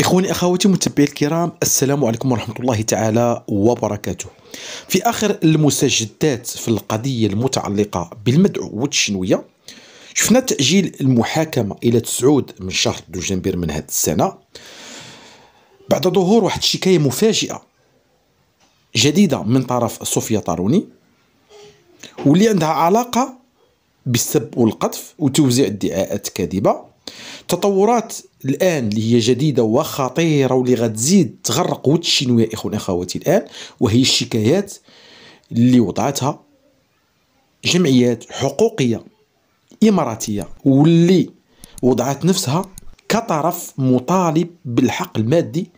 إخواني أخواتي متابعي الكرام السلام عليكم ورحمة الله تعالى وبركاته في آخر المستجدات في القضية المتعلقة بالمدعو والتشنوية شفنا تأجيل المحاكمة إلى تسعود من شهر دجنبير من هذه السنة بعد ظهور واحد الشكاية مفاجئة جديدة من طرف صوفيا طاروني واللي عندها علاقة بالسب والقذف وتوزيع ادعاءات كاذبة تطورات الان اللي هي جديده وخطيره واللي غتزيد تغرق وتشينو يا اخوان اخواتي الان وهي الشكايات اللي وضعتها جمعيات حقوقيه اماراتيه واللي وضعت نفسها كطرف مطالب بالحق المادي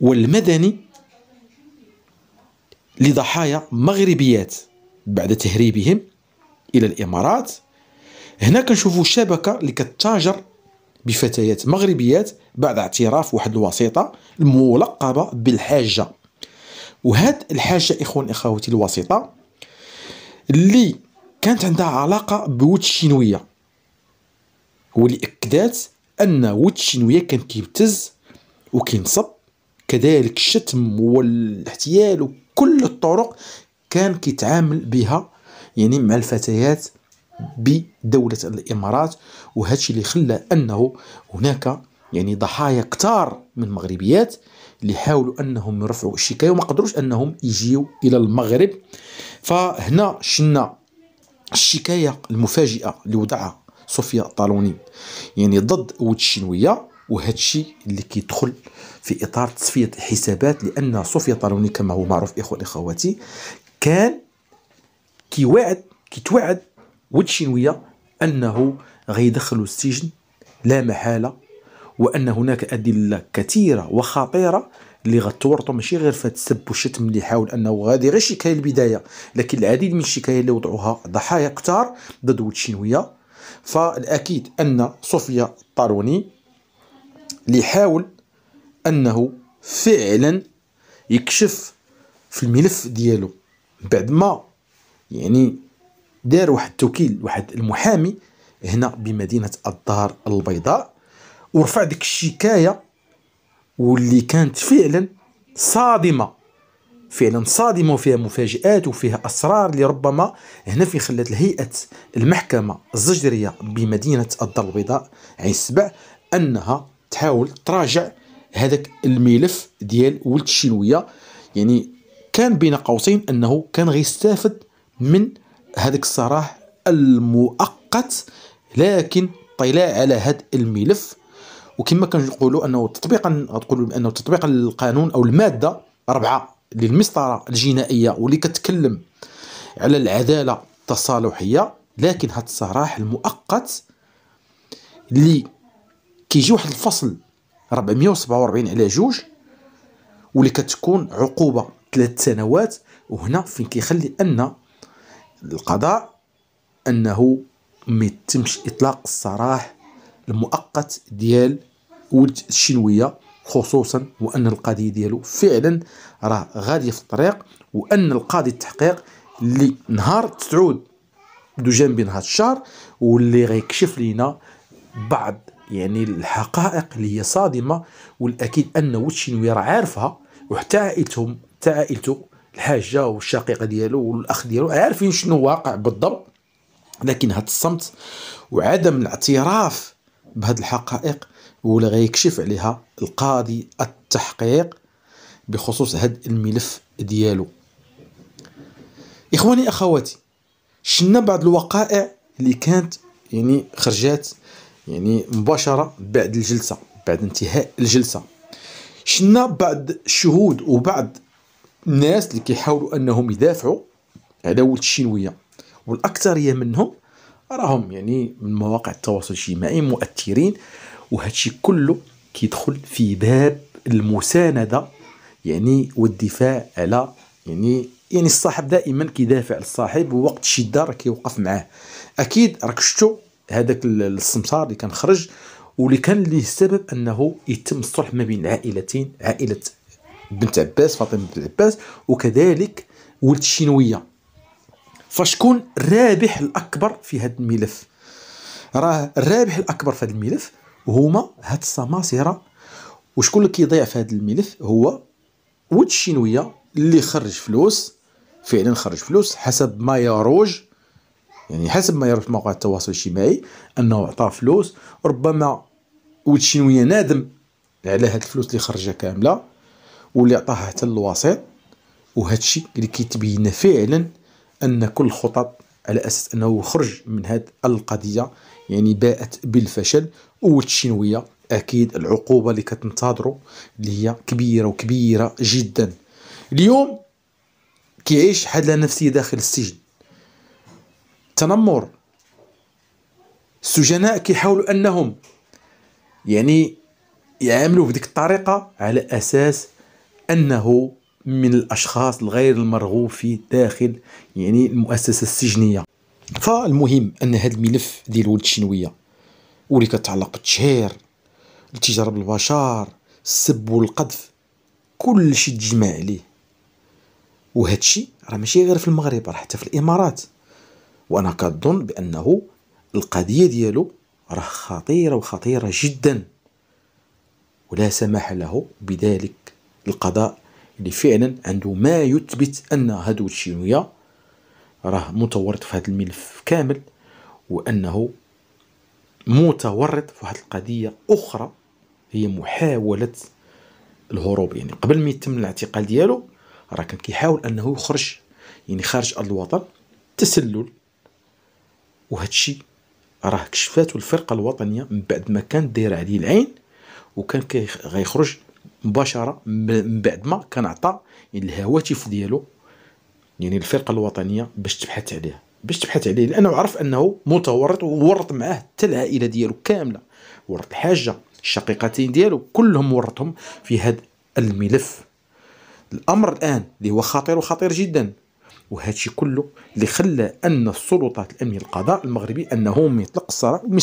والمدني لضحايا مغربيات بعد تهريبهم الى الامارات هنا كنشوفوا شبكه اللي كتاجر بفتيات مغربيات بعد اعتراف واحد الوسيطة الملقبة بالحاجة وهاد الحاجة إخوان إخواتي الوسيطة اللي كانت عندها علاقة بوت الشينوية واللي أكدت أن وت الشينوية كان كيبتز وكينصب كذلك الشتم والاحتيال وكل الطرق كان كيتعامل بها يعني مع الفتيات بدولة الإمارات وهذا اللي خلى أنه هناك يعني ضحايا كتار من المغربيات اللي حاولوا أنهم يرفعوا الشكاية وما قدروش أنهم يجيو إلى المغرب فهنا شنا الشكاية المفاجئة اللي وضعها صوفيا طالوني يعني ضد الشنوية وهذا الشيء اللي كيدخل في اطار تصفيه الحسابات لان صوفيا طالوني كما هو معروف اخوه اخواتي كان كيوعد كيتوعد والتشينوية انه غيدخلوا السجن لا محاله وان هناك ادله كثيره وخطيره اللي غتورطوا ماشي غير في السب والشتم اللي حاول انه غادي غير شكايه البدايه لكن العديد من الشكاية اللي وضعوها ضحايا كثار ضد ود فالاكيد ان صوفيا الطاروني اللي حاول انه فعلا يكشف في الملف ديالو بعد ما يعني دار واحد التوكيل واحد المحامي هنا بمدينه الدار البيضاء ورفع ديك الشكايه واللي كانت فعلا صادمه فعلا صادمه وفيها مفاجات وفيها اسرار اللي ربما هنا فين خلات الهيئه المحكمه الزجريه بمدينه الدار البيضاء عين السبع انها تحاول تراجع هذاك الملف ديال ولد الشلويه يعني كان بين قوسين انه كان غيستافد من هذاك الصراح المؤقت لكن طلاع على هذا الملف وكما كنقولوا انه تطبيقا تقولوا بانه تطبيقا للقانون او الماده أربعة للمسطره الجنائيه واللي كتكلم على العداله التصالحيه لكن هذا الصراح المؤقت اللي كيجي واحد الفصل 447 على جوج واللي كتكون عقوبه ثلاث سنوات وهنا فين كيخلي ان القضاء انه ما يتمش اطلاق السراح المؤقت ديال ولد الشنويه خصوصا وان القضيه ديالو فعلا راه غاديه في الطريق وان القاضي التحقيق اللي نهار تسعود دو جنبي نهار الشهر واللي غيكشف لينا بعض يعني الحقائق اللي هي صادمه والاكيد ان ولد الشنويه راه عارفها وحتى عائلتهم حتى عائلته الحاجه والشقيقه ديالو والاخ ديالو عارفين شنو واقع بالضبط لكن هذا الصمت وعدم الاعتراف بهاد الحقائق هو اللي غيكشف عليها القاضي التحقيق بخصوص هذا الملف ديالو اخواني اخواتي شنا بعض الوقائع اللي كانت يعني خرجات يعني مباشره بعد الجلسه بعد انتهاء الجلسه شنا بعض الشهود وبعض الناس اللي كيحاولوا انهم يدافعوا على ولد الشينويه والاكثريه منهم راهم يعني من مواقع التواصل الاجتماعي مؤثرين وهادشي كله كيدخل في باب المسانده يعني والدفاع على يعني يعني الصاحب دائما كيدافع للصاحب ووقت الشده راه كيوقف معاه اكيد راك شفتوا هذاك السمسار اللي كان خرج واللي كان ليه السبب انه يتم الصلح ما بين عائلتين عائله بنت عباس فاطمه بنت عباس وكذلك ولد الشينويه فشكون الرابح الاكبر في هذا الملف راه الرابح الاكبر في هذا الملف هما هاد السماسره وشكون اللي كيضيع في هذا الملف هو ولد الشينويه اللي خرج فلوس فعلا خرج فلوس حسب ما يروج يعني حسب ما يروج في مواقع التواصل الاجتماعي انه عطاه فلوس ربما ولد الشينويه نادم على هاد الفلوس اللي خرجها كامله واللي عطاها حتى للوسيط وهذا الشيء اللي كيتبين فعلا ان كل الخطط على اساس انه خرج من هذه القضيه يعني باءت بالفشل والتشينويه اكيد العقوبه اللي كتنتظروا اللي هي كبيره وكبيره جدا اليوم كيعيش حاله نفسيه داخل السجن تنمر السجناء كيحاولوا انهم يعني يعاملوا بديك الطريقه على اساس أنه من الأشخاص الغير المرغوب فيه داخل يعني المؤسسة السجنية فالمهم أن هذا الملف ديال ولد الشنوية واللي كتعلق بالتشهير التجارة بالبشر السب والقذف كل شيء تجمع عليه وهذا الشيء راه ماشي غير في المغرب راه حتى في الامارات وانا كظن بانه القضيه ديالو راه خطيره وخطيره جدا ولا سماح له بذلك القضاء اللي فعلا عنده ما يثبت ان هادو الشينويه راه متورط في هذا الملف كامل وانه متورط في واحد القضيه اخرى هي محاوله الهروب يعني قبل ما يتم الاعتقال ديالو راه كان كيحاول انه يخرج يعني خارج ارض الوطن تسلل وهذا الشيء راه كشفاته الفرقه الوطنيه من بعد ما كانت دايره عليه العين وكان غيخرج مباشره من بعد ما كان عطى الهواتف ديالو يعني الفرقه الوطنيه باش تبحث عليه باش تبحث عليه لانه عرف انه متورط وورط معاه حتى العائله ديالو كامله ورط الحاجه الشقيقتين ديالو كلهم ورطهم في هذا الملف الامر الان اللي هو خطير وخطير جدا الشيء كله اللي خلى ان السلطات الامنيه القضاء المغربي انه يطلق السراح وما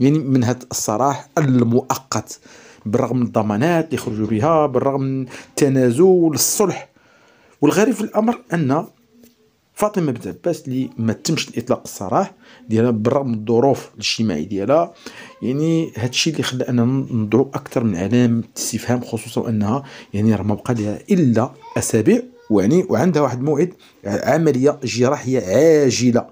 يعني من هذا الصراح المؤقت بالرغم من الضمانات اللي خرجوا بها بالرغم من التنازل الصلح والغريب في الامر ان فاطمه بنت عباس اللي ما تمش الاطلاق السراح ديالها بالرغم من الظروف الاجتماعيه ديالها يعني هذا الشيء اللي خلى اننا ننظروا اكثر من علامه استفهام خصوصا انها يعني راه ما بقى لها الا اسابيع يعني وعندها واحد موعد عمليه جراحيه عاجله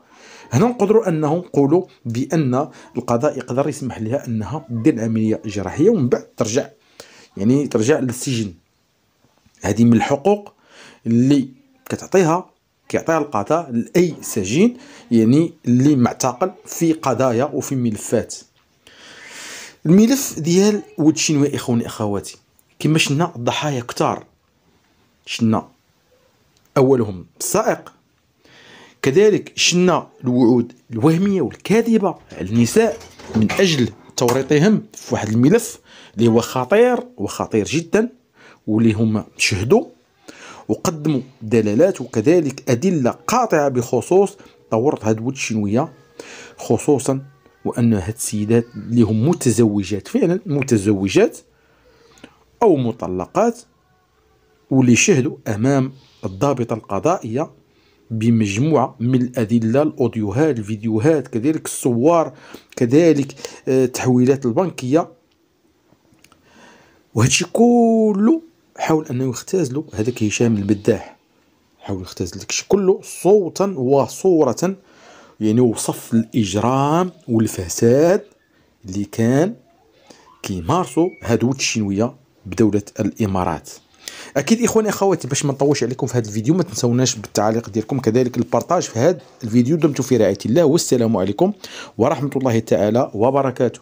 هنا نقدروا انه نقولوا بان القضاء يقدر يسمح لها انها دير عمليه جراحيه ومن بعد ترجع يعني ترجع للسجن هذه من الحقوق اللي كتعطيها كيعطيها القضاء لاي سجين يعني اللي معتقل في قضايا وفي ملفات الملف ديال ود الشنوي اخواني اخواتي كما شنا الضحايا كتار شنا اولهم السائق كذلك شنا الوعود الوهميه والكاذبه على النساء من اجل توريطهم في واحد الملف اللي هو خطير وخطير جدا واللي هما شهدوا وقدموا دلالات وكذلك ادله قاطعه بخصوص تورط هاد الود الشنويه خصوصا وان هاد السيدات اللي هم متزوجات فعلا متزوجات او مطلقات واللي شهدوا امام الضابطه القضائيه بمجموعة من الأدلة الأوديوهات الفيديوهات كذلك الصور كذلك التحويلات آه، البنكية وهادشي كله حاول أنه يختازلو هذاك هشام المداح حاول يختازل داكشي كله صوتا وصورة يعني وصف الإجرام والفساد اللي كان كيمارسو هادو التشينوية بدولة الإمارات اكيد اخواني اخواتي باش ما نطولش عليكم في هذا الفيديو ما تنسوناش بالتعليق ديالكم كذلك البارطاج في هذا الفيديو دمتم في رعايه الله والسلام عليكم ورحمه الله تعالى وبركاته